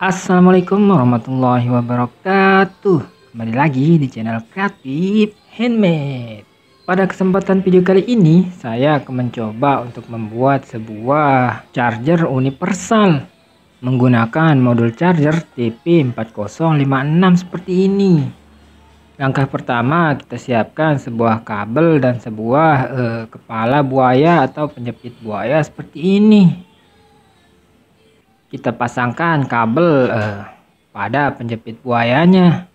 Assalamualaikum warahmatullahi wabarakatuh Kembali lagi di channel kreatif handmade Pada kesempatan video kali ini Saya akan mencoba untuk membuat sebuah charger universal Menggunakan modul charger TP4056 seperti ini Langkah pertama kita siapkan sebuah kabel dan sebuah eh, kepala buaya atau penjepit buaya seperti ini kita pasangkan kabel eh, pada penjepit buayanya.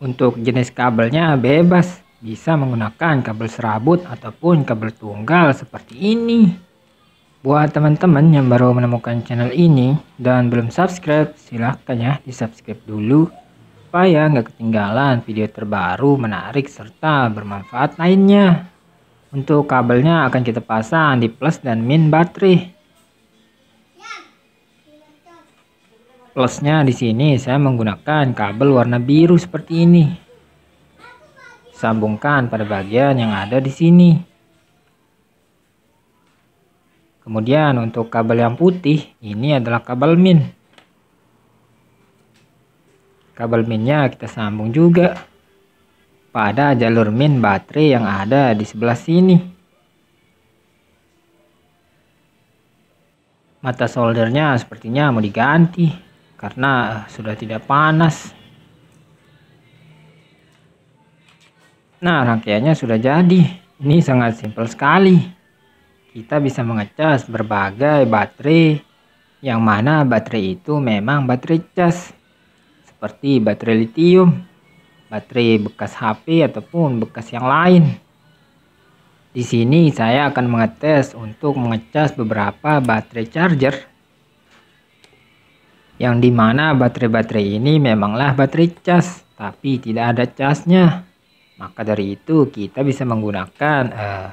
Untuk jenis kabelnya bebas, bisa menggunakan kabel serabut ataupun kabel tunggal seperti ini. Buat teman-teman yang baru menemukan channel ini dan belum subscribe, silahkan ya di subscribe dulu supaya nggak ketinggalan video terbaru menarik serta bermanfaat lainnya. Untuk kabelnya akan kita pasang di plus dan min baterai. plusnya di sini saya menggunakan kabel warna biru seperti ini. Sambungkan pada bagian yang ada di sini. Kemudian untuk kabel yang putih, ini adalah kabel min. Kabel minnya kita sambung juga pada jalur min baterai yang ada di sebelah sini. Mata soldernya sepertinya mau diganti karena sudah tidak panas. Nah, rangkaiannya sudah jadi. Ini sangat simpel sekali. Kita bisa mengecas berbagai baterai yang mana baterai itu memang baterai cas seperti baterai lithium, baterai bekas HP ataupun bekas yang lain. Di sini saya akan mengetes untuk mengecas beberapa baterai charger yang dimana baterai-baterai ini memanglah baterai cas tapi tidak ada casnya maka dari itu kita bisa menggunakan uh,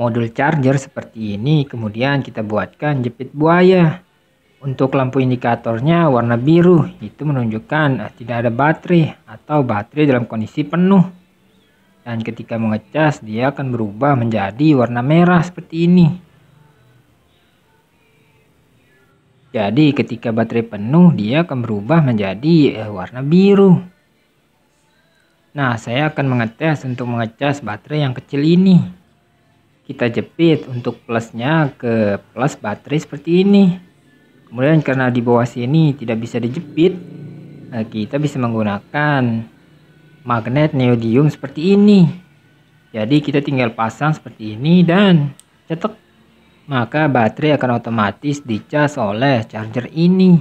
modul charger seperti ini kemudian kita buatkan jepit buaya untuk lampu indikatornya warna biru itu menunjukkan uh, tidak ada baterai atau baterai dalam kondisi penuh dan ketika mengecas dia akan berubah menjadi warna merah seperti ini Jadi ketika baterai penuh dia akan berubah menjadi eh, warna biru. Nah saya akan mengetes untuk mengecas baterai yang kecil ini. Kita jepit untuk plusnya ke plus baterai seperti ini. Kemudian karena di bawah sini tidak bisa dijepit, eh, kita bisa menggunakan magnet neodymium seperti ini. Jadi kita tinggal pasang seperti ini dan cetek maka baterai akan otomatis dicas oleh charger ini.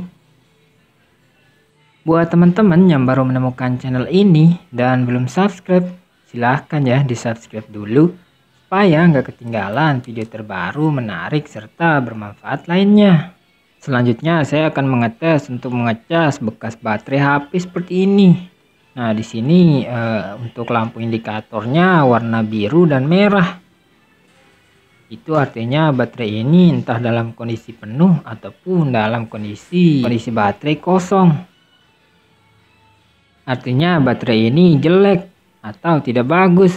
Buat teman-teman yang baru menemukan channel ini dan belum subscribe, silahkan ya di subscribe dulu supaya nggak ketinggalan video terbaru menarik serta bermanfaat lainnya. Selanjutnya saya akan mengetes untuk mengecas bekas baterai HP seperti ini. Nah di sini e, untuk lampu indikatornya warna biru dan merah. Itu artinya baterai ini entah dalam kondisi penuh ataupun dalam kondisi kondisi baterai kosong. Artinya baterai ini jelek atau tidak bagus.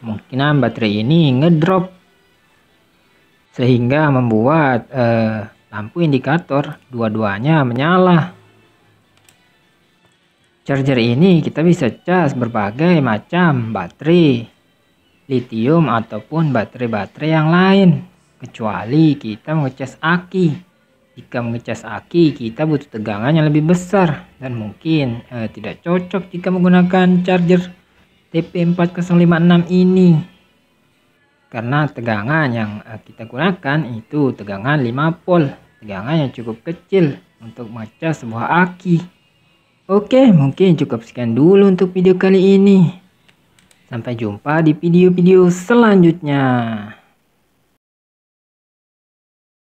Kemungkinan baterai ini ngedrop sehingga membuat eh, lampu indikator dua-duanya menyala. Charger ini kita bisa cas berbagai macam baterai litium ataupun baterai-baterai yang lain kecuali kita mengecas aki jika mengecas aki kita butuh tegangan yang lebih besar dan mungkin eh, tidak cocok jika menggunakan charger TP4056 ini karena tegangan yang eh, kita gunakan itu tegangan 5 volt tegangan yang cukup kecil untuk mengecas sebuah aki oke mungkin cukup sekian dulu untuk video kali ini Sampai jumpa di video-video selanjutnya.